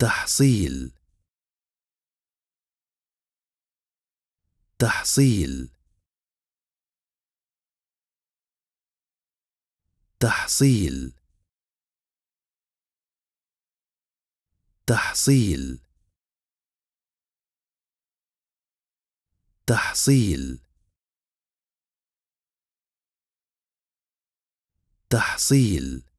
تحصيل تحصيل تحصيل تحصيل تحصيل تحصيل